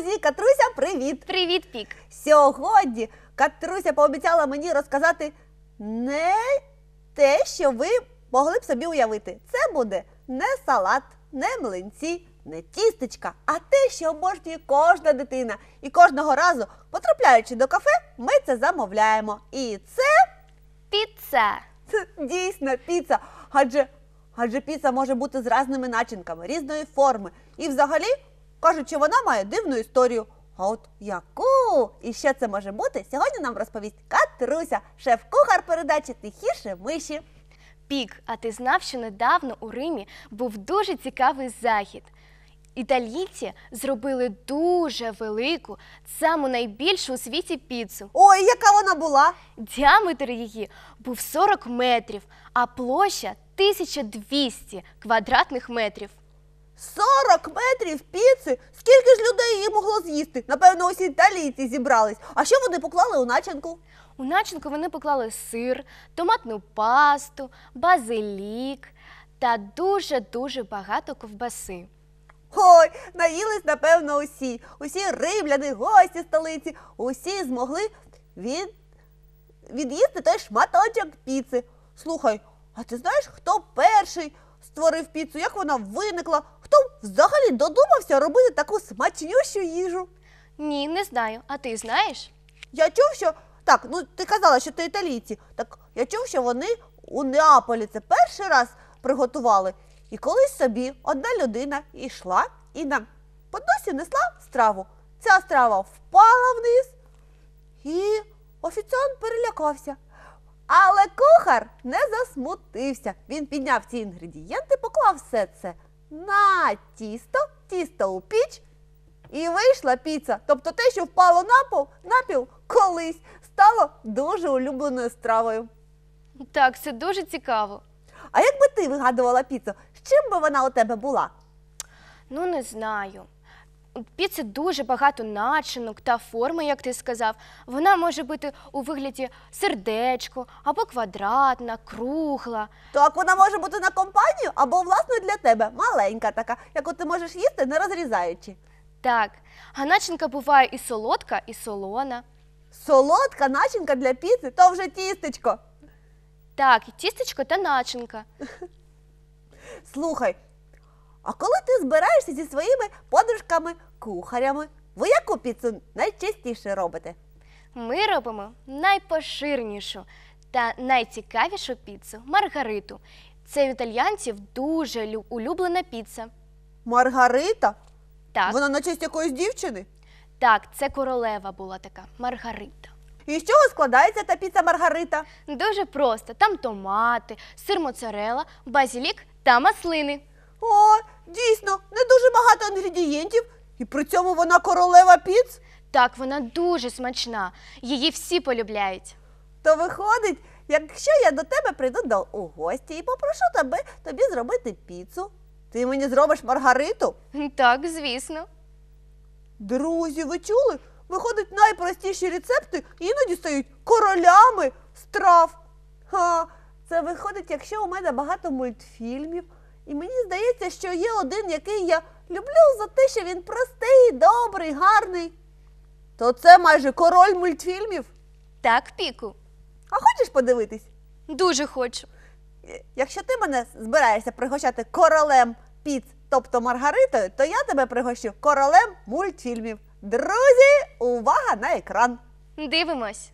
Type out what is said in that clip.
Друзі, Катруся, привіт! Привіт, пік! Сьогодні Катруся пообіцяла мені розказати не те, що ви могли б собі уявити. Це буде не салат, не млинці, не тістечка, а те, що обожнює кожна дитина. І кожного разу, потрапляючи до кафе, ми це замовляємо. І це піца. Дійсно, піца. Адже адже піца може бути з різними начинками, різної форми. І взагалі. Кажуть, що вона має дивну історію. А от яку і що це може бути, сьогодні нам розповість Катруся, шеф-кухар передачі Тихіше миші. Пік, а ти знав, що недавно у Римі був дуже цікавий захід. Італійці зробили дуже велику, саму найбільшу у світі піцу. Ой, яка вона була! Діаметр її був 40 метрів, а площа 1200 квадратних метрів. 40 метрів піци? Скільки ж людей її могло з'їсти? Напевно, усі італійці зібрались. А що вони поклали у начинку? У начинку вони поклали сир, томатну пасту, базилік та дуже-дуже багато ковбаси. Ой, наїлись, напевно, усі. Усі римляни, гості столиці, усі змогли від... від'їсти той шматочок піци. Слухай, а ти знаєш, хто перший? створив піцу, як вона виникла, хто взагалі додумався робити таку смачнющу їжу. Ні, не знаю. А ти знаєш? Я чув, що так, ну ти казала, що ти італійці. Так я чув, що вони у Неаполі це перший раз приготували. І колись собі одна людина йшла і на подносі несла страву. Ця страва впала вниз, і офіціант перелякався. Але кухар не засмутився. Він підняв ці інгредієнти, поклав все це на тісто, тісто у піч. І вийшла піца. Тобто те, що впало на пол, напіл колись, стало дуже улюбленою стравою. Так, це дуже цікаво. А як би ти вигадувала піцу, з чим би вона у тебе була? Ну, не знаю піци дуже багато начинок та форми, як ти сказав. Вона може бути у вигляді сердечко або квадратна, кругла. Так, вона може бути на компанію або власне для тебе, маленька така, яку ти можеш їсти, не розрізаючи. Так, а начинка буває і солодка, і солона. Солодка начинка для піци то вже тістечко. Так, і тістечко та начинка. Слухай, а коли ти збираєшся зі своїми подружками-кухарями, ви яку піцу найчастіше робите? Ми робимо найпоширнішу та найцікавішу піцу маргариту. Це в італьянців дуже улюблена піца. Маргарита? Так, Вона на честь якоїсь дівчини? так, це королева була така маргарита. І з чого складається та піца Маргарита? Дуже просто. Там томати, сир моцарела, базілік та маслини. О, дійсно, не дуже багато інгредієнтів, і при цьому вона королева піц. Так, вона дуже смачна. Її всі полюбляють. То виходить, якщо я до тебе прийду до у гості і попрошу тебе тобі зробити піцу, ти мені зробиш маргариту? Так, звісно. Друзі, ви чули? Виходить, найпростіші рецепти іноді стають королями страв. Ха, Це виходить, якщо у мене багато мультфільмів. І мені здається, що є один, який я люблю за те, що він простий, добрий, гарний. То це майже король мультфільмів. Так, піку. А хочеш подивитись? Дуже хочу. Е, якщо ти мене збираєшся пригощати королем піц, тобто Маргаритою, то я тебе пригощу королем мультфільмів. Друзі, увага на екран! Дивимось!